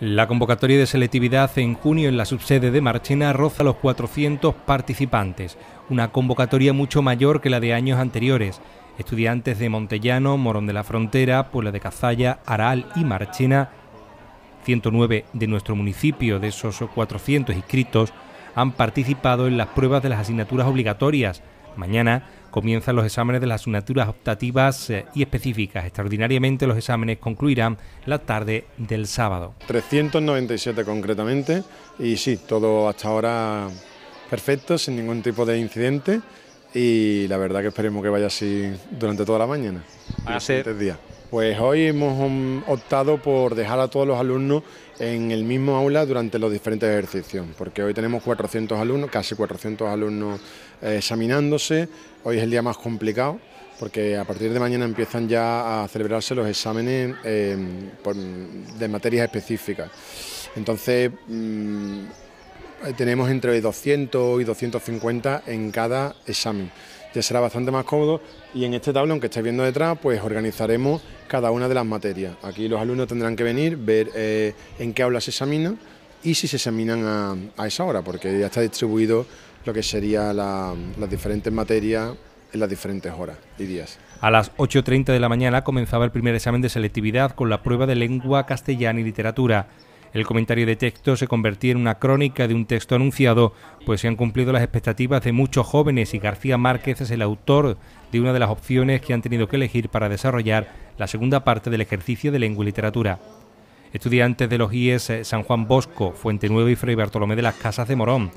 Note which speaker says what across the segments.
Speaker 1: La convocatoria de selectividad en junio en la subsede de Marchena roza los 400 participantes, una convocatoria mucho mayor que la de años anteriores. Estudiantes de Montellano, Morón de la Frontera, Puebla de Cazalla, Aral y Marchena, 109 de nuestro municipio, de esos 400 inscritos, han participado en las pruebas de las asignaturas obligatorias Mañana comienzan los exámenes de las asignaturas optativas eh, y específicas. Extraordinariamente los exámenes concluirán la tarde del sábado.
Speaker 2: 397 concretamente y sí, todo hasta ahora perfecto, sin ningún tipo de incidente y la verdad que esperemos que vaya así durante toda la mañana. a días. Pues hoy hemos mm, optado por dejar a todos los alumnos en el mismo aula durante los diferentes ejercicios, porque hoy tenemos 400 alumnos, casi 400 alumnos eh, examinándose, hoy es el día más complicado, porque a partir de mañana empiezan ya a celebrarse los exámenes eh, de materias específicas. Entonces, mm, eh, tenemos entre 200 y 250 en cada examen ya será bastante más cómodo y en este tablón que estáis viendo detrás pues organizaremos cada una de las materias. Aquí los alumnos tendrán que venir, ver eh, en qué aula se examina y si se examinan a, esa hora, porque ya está distribuido lo que serían las diferentes materias en las diferentes horas y días.
Speaker 1: A las 8.30 de la mañana comenzaba el primer examen de selectividad con la prueba de lengua, castellana y literatura. El comentario de texto se convertía en una crónica de un texto anunciado, pues se han cumplido las expectativas de muchos jóvenes y García Márquez es el autor de una de las opciones que han tenido que elegir para desarrollar la segunda parte del ejercicio de lengua y literatura. Estudiantes de los IES eh, San Juan Bosco, Fuente Nueva y Fray Bartolomé de las Casas de Morón,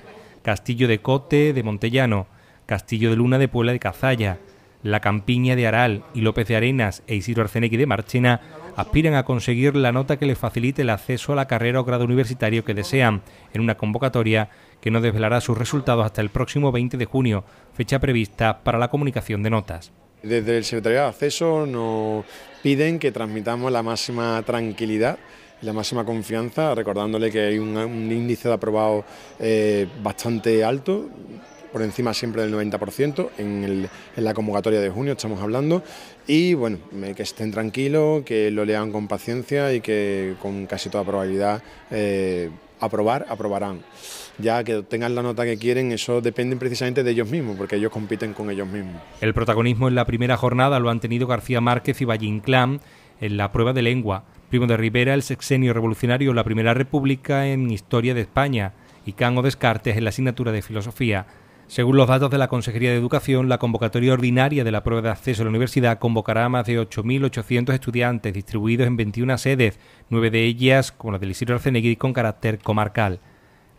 Speaker 1: Castillo de Cote de Montellano, Castillo de Luna de Puebla de Cazalla, La Campiña de Aral y López de Arenas e Isidro Arcenequi de Marchena aspiran a conseguir la nota que les facilite el acceso a la carrera o grado universitario que desean, en una convocatoria que no desvelará sus resultados hasta el próximo 20 de junio, fecha prevista para la comunicación de notas.
Speaker 2: Desde el Secretariado de Acceso nos piden que transmitamos la máxima tranquilidad y la máxima confianza, recordándole que hay un, índice de aprobado eh, bastante alto, por encima siempre del 90% en, la convocatoria de junio, estamos hablando. Y bueno, que estén tranquilos, que lo lean con paciencia y que con casi toda probabilidad eh, aprobar, aprobarán. Ya que tengan la nota que quieren, eso depende precisamente de ellos mismos, porque ellos compiten con ellos mismos.
Speaker 1: El protagonismo en la primera jornada lo han tenido García Márquez y Ballín Clam en la prueba de lengua. Primo de Rivera, el sexenio revolucionario, la primera república en historia de España y Cango Descartes en la asignatura de filosofía. Según los datos de la Consejería de Educación, la convocatoria ordinaria de la prueba de acceso a la universidad convocará a más de 8.800 estudiantes distribuidos en 21 sedes, nueve de ellas, con la del Isidro Arcenegui, con carácter comarcal.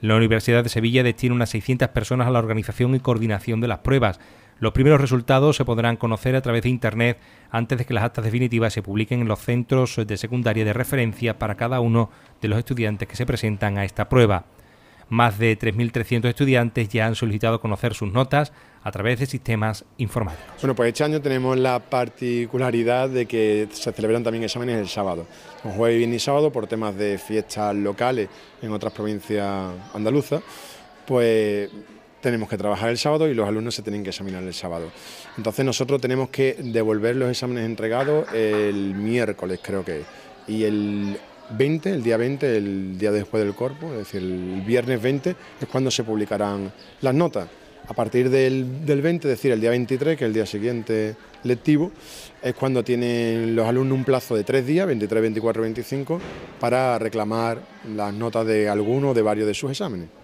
Speaker 1: La Universidad de Sevilla destina unas 600 personas a la organización y coordinación de las pruebas. Los primeros resultados se podrán conocer a través de Internet antes de que las actas definitivas se publiquen en los centros de secundaria de referencia para cada uno de los estudiantes que se presentan a esta prueba. Más de 3.300 estudiantes ya han solicitado conocer sus notas a través de sistemas informáticos.
Speaker 2: Bueno, pues este año tenemos la particularidad de que se celebran también exámenes el sábado, Con jueves, viernes y sábado, por temas de fiestas locales en otras provincias andaluzas, pues tenemos que trabajar el sábado y los alumnos se tienen que examinar el sábado. Entonces nosotros tenemos que devolver los exámenes entregados el miércoles, creo que, y el 20, el día 20, el día después del Corpo, es decir, el viernes 20 es cuando se publicarán las notas. A partir del, del 20, es decir, el día 23, que es el día siguiente lectivo, es cuando tienen los alumnos un plazo de tres días, 23, 24, 25, para reclamar las notas de alguno o de varios de sus exámenes.